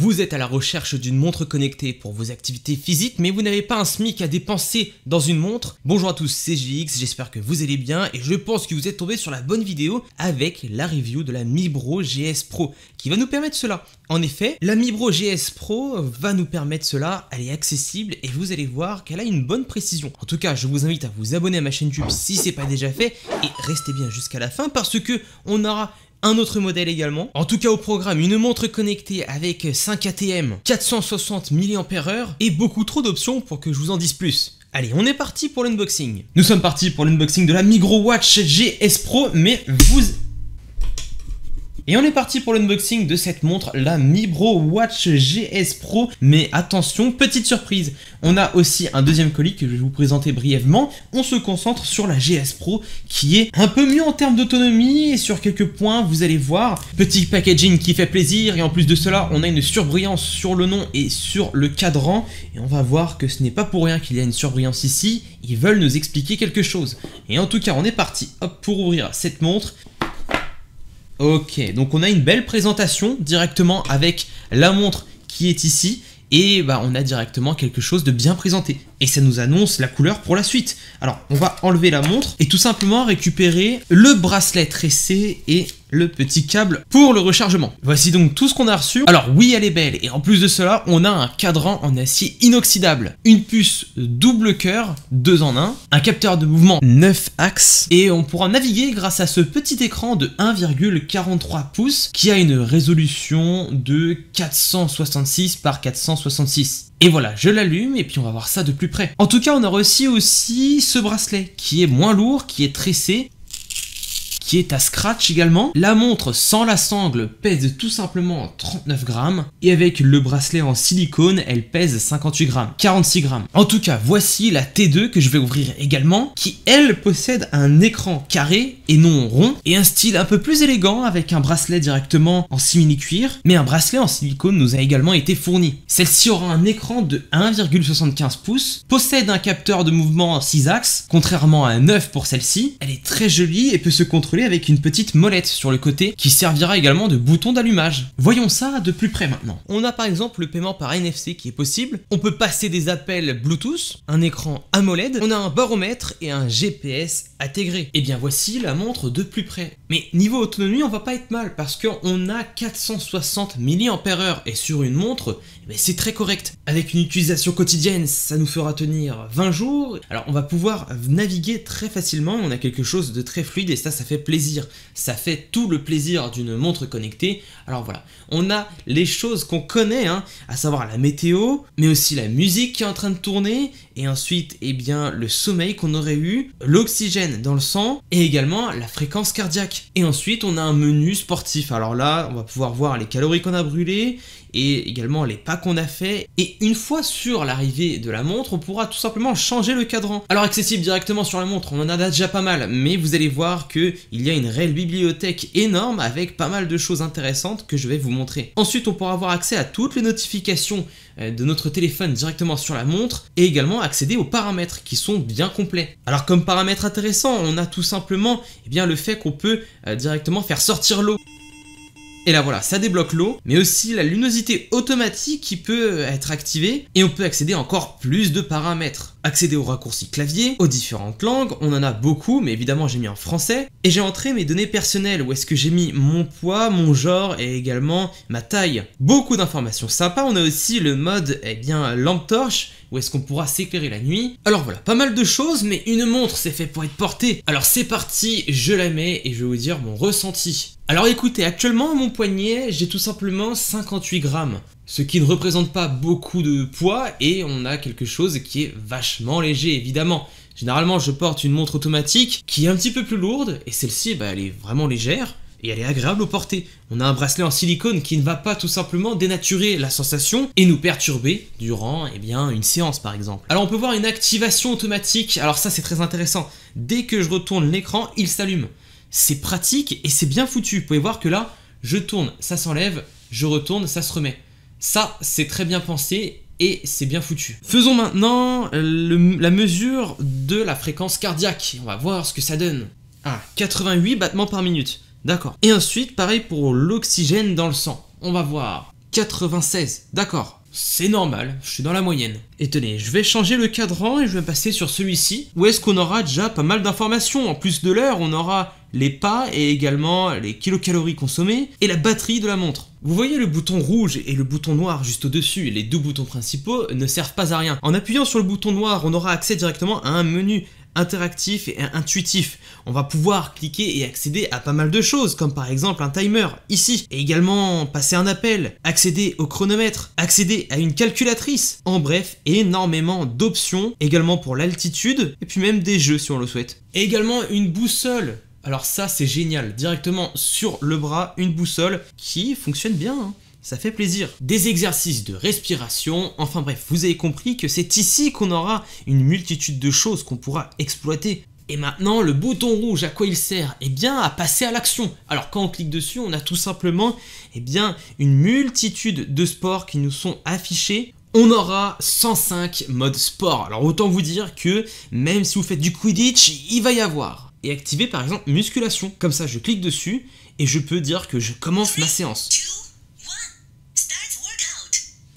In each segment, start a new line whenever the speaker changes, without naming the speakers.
Vous êtes à la recherche d'une montre connectée pour vos activités physiques, mais vous n'avez pas un SMIC à dépenser dans une montre Bonjour à tous, c'est GX, j'espère que vous allez bien et je pense que vous êtes tombé sur la bonne vidéo avec la review de la Mibro GS Pro qui va nous permettre cela. En effet, la Mibro GS Pro va nous permettre cela, elle est accessible et vous allez voir qu'elle a une bonne précision. En tout cas, je vous invite à vous abonner à ma chaîne YouTube si ce n'est pas déjà fait et restez bien jusqu'à la fin parce que on aura un autre modèle également. En tout cas au programme, une montre connectée avec 5 ATM, 460 mAh et beaucoup trop d'options pour que je vous en dise plus. Allez, on est parti pour l'unboxing. Nous sommes partis pour l'unboxing de la Migro Watch GS Pro, mais vous et on est parti pour l'unboxing de cette montre, la Mibro Watch GS Pro. Mais attention, petite surprise, on a aussi un deuxième colis que je vais vous présenter brièvement. On se concentre sur la GS Pro qui est un peu mieux en termes d'autonomie et sur quelques points, vous allez voir. Petit packaging qui fait plaisir et en plus de cela, on a une surbrillance sur le nom et sur le cadran. Et on va voir que ce n'est pas pour rien qu'il y a une surbrillance ici. Ils veulent nous expliquer quelque chose. Et en tout cas, on est parti pour ouvrir cette montre. Ok, donc on a une belle présentation directement avec la montre qui est ici et bah, on a directement quelque chose de bien présenté et ça nous annonce la couleur pour la suite. Alors on va enlever la montre et tout simplement récupérer le bracelet tressé et le petit câble pour le rechargement. Voici donc tout ce qu'on a reçu. Alors oui, elle est belle et en plus de cela, on a un cadran en acier inoxydable, une puce double cœur, deux en un, un capteur de mouvement 9 axes et on pourra naviguer grâce à ce petit écran de 1,43 pouces qui a une résolution de 466 par 466. Et voilà, je l'allume et puis on va voir ça de plus près. En tout cas, on a reçu aussi ce bracelet qui est moins lourd, qui est tressé qui est à scratch également. La montre sans la sangle pèse tout simplement 39 grammes et avec le bracelet en silicone, elle pèse 58 grammes, 46 grammes. En tout cas, voici la T2 que je vais ouvrir également, qui elle possède un écran carré et non rond et un style un peu plus élégant avec un bracelet directement en simili-cuir, mais un bracelet en silicone nous a également été fourni. Celle-ci aura un écran de 1,75 pouces, possède un capteur de mouvement 6 axes, contrairement à un 9 pour celle-ci. Elle est très jolie et peut se contrôler avec une petite molette sur le côté qui servira également de bouton d'allumage. Voyons ça de plus près maintenant. On a par exemple le paiement par NFC qui est possible, on peut passer des appels Bluetooth, un écran AMOLED, on a un baromètre et un GPS intégré. Et eh bien voici la montre de plus près. Mais niveau autonomie on va pas être mal parce qu'on a 460 mAh et sur une montre mais c'est très correct. Avec une utilisation quotidienne, ça nous fera tenir 20 jours. Alors on va pouvoir naviguer très facilement, on a quelque chose de très fluide et ça, ça fait plaisir. Ça fait tout le plaisir d'une montre connectée. Alors voilà, on a les choses qu'on connaît, hein, à savoir la météo, mais aussi la musique qui est en train de tourner, et ensuite, eh bien, le sommeil qu'on aurait eu, l'oxygène dans le sang, et également la fréquence cardiaque. Et ensuite, on a un menu sportif. Alors là, on va pouvoir voir les calories qu'on a brûlées, et également les pas qu'on a fait. Et une fois sur l'arrivée de la montre, on pourra tout simplement changer le cadran. Alors accessible directement sur la montre, on en a déjà pas mal, mais vous allez voir que il y a une réelle bibliothèque énorme avec pas mal de choses intéressantes que je vais vous montrer. Ensuite, on pourra avoir accès à toutes les notifications euh, de notre téléphone directement sur la montre et également accéder aux paramètres qui sont bien complets. Alors comme paramètres intéressants on a tout simplement eh bien, le fait qu'on peut euh, directement faire sortir l'eau. Et là voilà, ça débloque l'eau, mais aussi la luminosité automatique qui peut être activée et on peut accéder à encore plus de paramètres. Accéder aux raccourcis clavier, aux différentes langues, on en a beaucoup, mais évidemment j'ai mis en français, et j'ai entré mes données personnelles où est-ce que j'ai mis mon poids, mon genre et également ma taille. Beaucoup d'informations sympas, on a aussi le mode eh bien lampe torche où est-ce qu'on pourra s'éclairer la nuit Alors voilà, pas mal de choses, mais une montre, c'est fait pour être portée. Alors c'est parti, je la mets et je vais vous dire mon ressenti. Alors écoutez, actuellement, mon poignet, j'ai tout simplement 58 grammes. Ce qui ne représente pas beaucoup de poids et on a quelque chose qui est vachement léger, évidemment. Généralement, je porte une montre automatique qui est un petit peu plus lourde et celle-ci, bah, elle est vraiment légère et elle est agréable au porter. On a un bracelet en silicone qui ne va pas tout simplement dénaturer la sensation et nous perturber durant eh bien, une séance par exemple. Alors on peut voir une activation automatique, alors ça c'est très intéressant. Dès que je retourne l'écran, il s'allume. C'est pratique et c'est bien foutu. Vous pouvez voir que là, je tourne, ça s'enlève, je retourne, ça se remet. Ça, c'est très bien pensé et c'est bien foutu. Faisons maintenant la mesure de la fréquence cardiaque. On va voir ce que ça donne. Ah, 88 battements par minute. D'accord. Et ensuite, pareil pour l'oxygène dans le sang. On va voir. 96, d'accord. C'est normal, je suis dans la moyenne. Et tenez, je vais changer le cadran et je vais passer sur celui-ci, où est-ce qu'on aura déjà pas mal d'informations. En plus de l'heure, on aura les pas et également les kilocalories consommées et la batterie de la montre. Vous voyez le bouton rouge et le bouton noir juste au-dessus, les deux boutons principaux ne servent pas à rien. En appuyant sur le bouton noir, on aura accès directement à un menu interactif et intuitif. On va pouvoir cliquer et accéder à pas mal de choses, comme par exemple un timer, ici, et également passer un appel, accéder au chronomètre, accéder à une calculatrice. En bref, énormément d'options, également pour l'altitude, et puis même des jeux si on le souhaite. Et également une boussole alors ça c'est génial, directement sur le bras, une boussole qui fonctionne bien. Hein ça fait plaisir. Des exercices de respiration, enfin bref, vous avez compris que c'est ici qu'on aura une multitude de choses qu'on pourra exploiter. Et maintenant, le bouton rouge, à quoi il sert Eh bien, à passer à l'action. Alors, quand on clique dessus, on a tout simplement eh bien, une multitude de sports qui nous sont affichés on aura 105 modes sport. Alors autant vous dire que même si vous faites du Quidditch, il va y avoir. Et activer par exemple musculation. Comme ça, je clique dessus et je peux dire que je commence ma séance.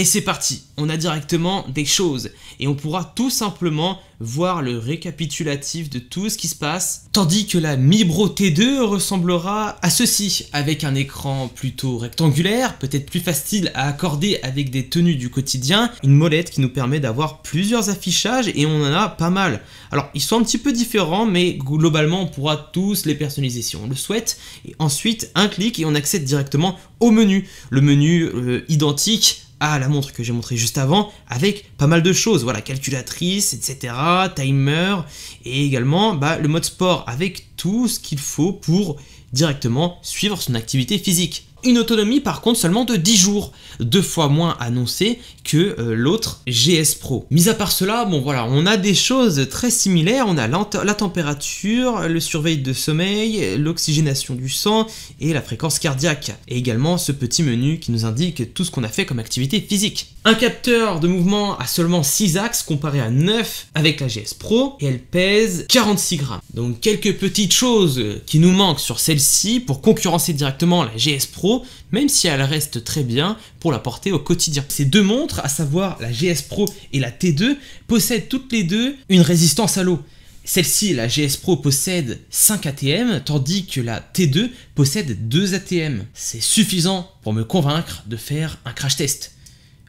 Et c'est parti, on a directement des choses et on pourra tout simplement voir le récapitulatif de tout ce qui se passe, tandis que la Mibro T2 ressemblera à ceci, avec un écran plutôt rectangulaire, peut-être plus facile à accorder avec des tenues du quotidien, une molette qui nous permet d'avoir plusieurs affichages et on en a pas mal. Alors ils sont un petit peu différents mais globalement on pourra tous les personnaliser si on le souhaite, et ensuite un clic et on accède directement au menu, le menu euh, identique à ah, la montre que j'ai montré juste avant, avec pas mal de choses, voilà, calculatrice, etc., timer, et également bah, le mode sport, avec tout ce qu'il faut pour directement suivre son activité physique. Une autonomie par contre seulement de 10 jours, deux fois moins annoncée que euh, l'autre GS Pro. Mis à part cela, bon voilà, on a des choses très similaires, on a la température, le surveil de sommeil, l'oxygénation du sang et la fréquence cardiaque. Et également ce petit menu qui nous indique tout ce qu'on a fait comme activité physique. Un capteur de mouvement à seulement 6 axes comparé à 9 avec la GS Pro et elle pèse 46 grammes. Donc quelques petites choses qui nous manquent sur celle-ci pour concurrencer directement la GS Pro même si elle reste très bien pour la porter au quotidien. Ces deux montres, à savoir la GS Pro et la T2, possèdent toutes les deux une résistance à l'eau. Celle-ci, la GS Pro, possède 5 ATM, tandis que la T2 possède 2 ATM. C'est suffisant pour me convaincre de faire un crash test.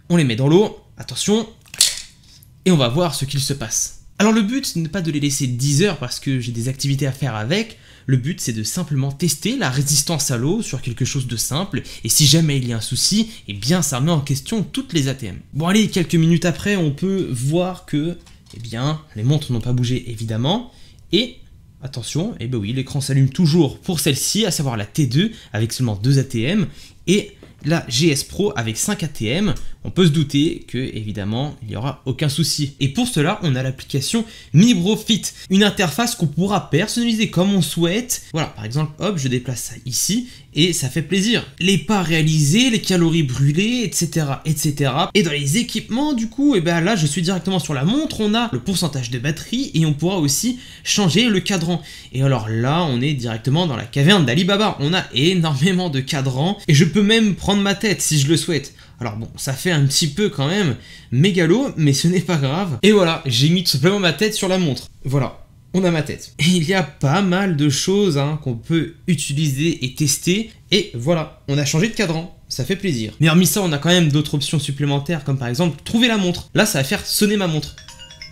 On les met dans l'eau, attention, et on va voir ce qu'il se passe. Alors le but, ce n'est pas de les laisser 10 heures parce que j'ai des activités à faire avec, le but c'est de simplement tester la résistance à l'eau sur quelque chose de simple, et si jamais il y a un souci, eh bien ça remet en question toutes les ATM. Bon allez, quelques minutes après, on peut voir que, eh bien, les montres n'ont pas bougé évidemment, et attention, eh bien oui, l'écran s'allume toujours pour celle-ci, à savoir la T2 avec seulement 2 ATM, et la GS Pro avec 5 ATM, on peut se douter que évidemment il n'y aura aucun souci. Et pour cela, on a l'application MiBroFit, une interface qu'on pourra personnaliser comme on souhaite. Voilà, par exemple, hop, je déplace ça ici et ça fait plaisir. Les pas réalisés, les calories brûlées, etc., etc. Et dans les équipements, du coup, et eh ben là, je suis directement sur la montre, on a le pourcentage de batterie et on pourra aussi changer le cadran. Et alors là, on est directement dans la caverne d'Alibaba. On a énormément de cadrans et je peux même prendre ma tête si je le souhaite. Alors bon, ça fait un petit peu quand même mégalo, mais ce n'est pas grave. Et voilà, j'ai mis tout simplement ma tête sur la montre. Voilà, on a ma tête. il y a pas mal de choses hein, qu'on peut utiliser et tester. Et voilà, on a changé de cadran. Ça fait plaisir. Mais hormis ça, on a quand même d'autres options supplémentaires, comme par exemple trouver la montre. Là, ça va faire sonner ma montre.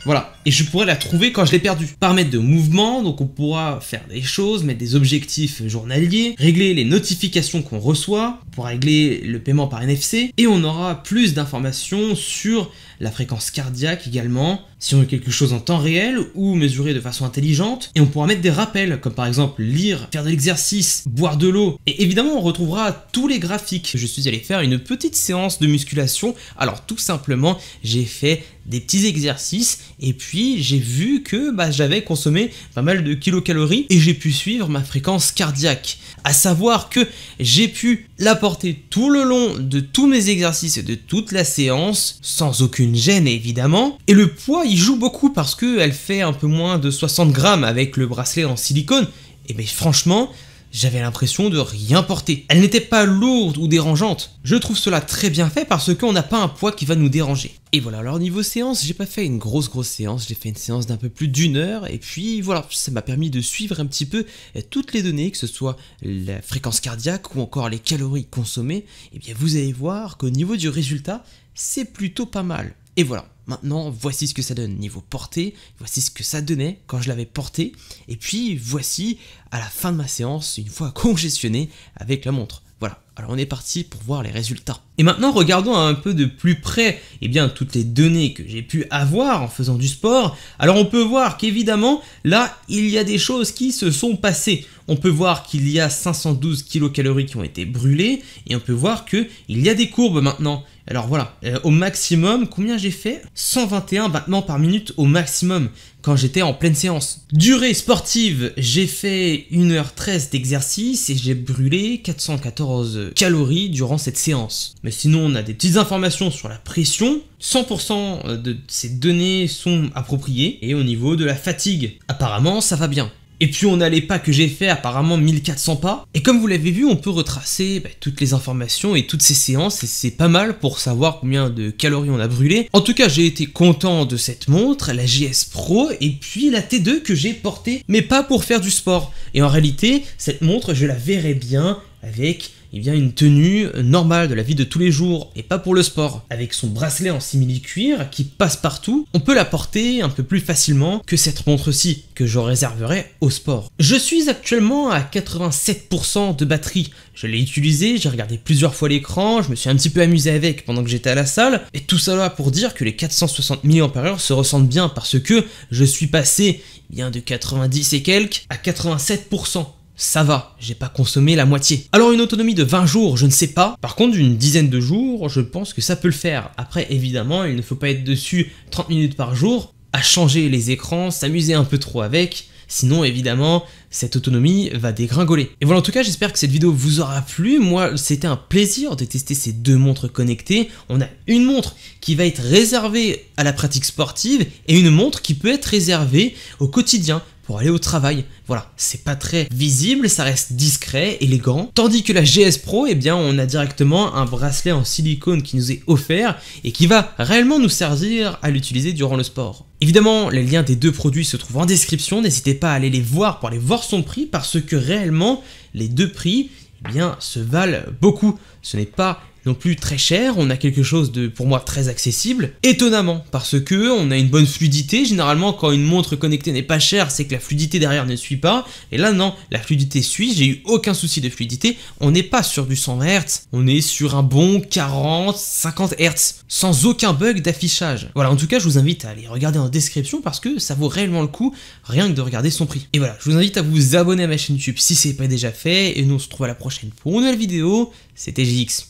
Voilà, et je pourrai la trouver quand je l'ai perdue. mètre de mouvement, donc on pourra faire des choses, mettre des objectifs journaliers, régler les notifications qu'on reçoit, pour régler le paiement par NFC, et on aura plus d'informations sur la fréquence cardiaque également, si on veut quelque chose en temps réel ou mesuré de façon intelligente, et on pourra mettre des rappels, comme par exemple lire, faire de l'exercice, boire de l'eau, et évidemment on retrouvera tous les graphiques. Je suis allé faire une petite séance de musculation, alors tout simplement j'ai fait des petits exercices, et puis j'ai vu que bah, j'avais consommé pas mal de kilocalories et j'ai pu suivre ma fréquence cardiaque. À savoir que j'ai pu la porter tout le long de tous mes exercices et de toute la séance, sans aucune gêne évidemment. Et le poids, il joue beaucoup parce qu'elle fait un peu moins de 60 grammes avec le bracelet en silicone. Et mais franchement, j'avais l'impression de rien porter. Elle n'était pas lourde ou dérangeante. Je trouve cela très bien fait parce qu'on n'a pas un poids qui va nous déranger. Et voilà, alors niveau séance, j'ai pas fait une grosse grosse séance, j'ai fait une séance d'un peu plus d'une heure et puis voilà, ça m'a permis de suivre un petit peu toutes les données, que ce soit la fréquence cardiaque ou encore les calories consommées. Et eh bien vous allez voir qu'au niveau du résultat, c'est plutôt pas mal. Et voilà, Maintenant, voici ce que ça donne niveau portée, voici ce que ça donnait quand je l'avais porté, et puis voici à la fin de ma séance, une fois congestionné avec la montre. Voilà, alors on est parti pour voir les résultats. Et maintenant regardons un peu de plus près et eh bien, toutes les données que j'ai pu avoir en faisant du sport. Alors on peut voir qu'évidemment là il y a des choses qui se sont passées. On peut voir qu'il y a 512 kilocalories qui ont été brûlées et on peut voir que il y a des courbes maintenant. Alors voilà, euh, au maximum, combien j'ai fait 121 battements par minute au maximum quand j'étais en pleine séance. Durée sportive, j'ai fait 1h13 d'exercice et j'ai brûlé 414 calories durant cette séance. Mais sinon, on a des petites informations sur la pression. 100% de ces données sont appropriées et au niveau de la fatigue, apparemment ça va bien. Et puis on a les pas que j'ai fait, apparemment 1400 pas. Et comme vous l'avez vu, on peut retracer bah, toutes les informations et toutes ces séances, et c'est pas mal pour savoir combien de calories on a brûlé. En tout cas, j'ai été content de cette montre, la GS Pro, et puis la T2 que j'ai portée, mais pas pour faire du sport. Et en réalité, cette montre, je la verrai bien avec eh bien, une tenue normale de la vie de tous les jours et pas pour le sport. Avec son bracelet en simili-cuir qui passe partout, on peut la porter un peu plus facilement que cette montre-ci que je réserverai au sport. Je suis actuellement à 87% de batterie. Je l'ai utilisé, j'ai regardé plusieurs fois l'écran, je me suis un petit peu amusé avec pendant que j'étais à la salle, et tout cela pour dire que les 460 mAh se ressentent bien parce que je suis passé bien de 90 et quelques à 87% ça va, j'ai pas consommé la moitié. Alors une autonomie de 20 jours, je ne sais pas. Par contre, d'une dizaine de jours, je pense que ça peut le faire. Après, évidemment, il ne faut pas être dessus 30 minutes par jour, à changer les écrans, s'amuser un peu trop avec, sinon évidemment cette autonomie va dégringoler. Et voilà en tout cas j'espère que cette vidéo vous aura plu, moi c'était un plaisir de tester ces deux montres connectées, on a une montre qui va être réservée à la pratique sportive et une montre qui peut être réservée au quotidien pour aller au travail. Voilà, c'est pas très visible, ça reste discret, élégant. Tandis que la GS Pro, eh bien, on a directement un bracelet en silicone qui nous est offert et qui va réellement nous servir à l'utiliser durant le sport. Évidemment, les liens des deux produits se trouvent en description, n'hésitez pas à aller les voir pour aller voir son prix parce que réellement, les deux prix eh bien, se valent beaucoup. Ce n'est pas non plus très cher, on a quelque chose de pour moi très accessible, étonnamment, parce que on a une bonne fluidité, généralement quand une montre connectée n'est pas chère, c'est que la fluidité derrière ne suit pas, et là non, la fluidité suit, j'ai eu aucun souci de fluidité, on n'est pas sur du 100 Hz, on est sur un bon 40, 50 Hz, sans aucun bug d'affichage. Voilà, en tout cas je vous invite à aller regarder en description parce que ça vaut réellement le coup, rien que de regarder son prix. Et voilà, je vous invite à vous abonner à ma chaîne YouTube si c'est pas déjà fait, et nous on se trouve à la prochaine pour une nouvelle vidéo, c'était GX.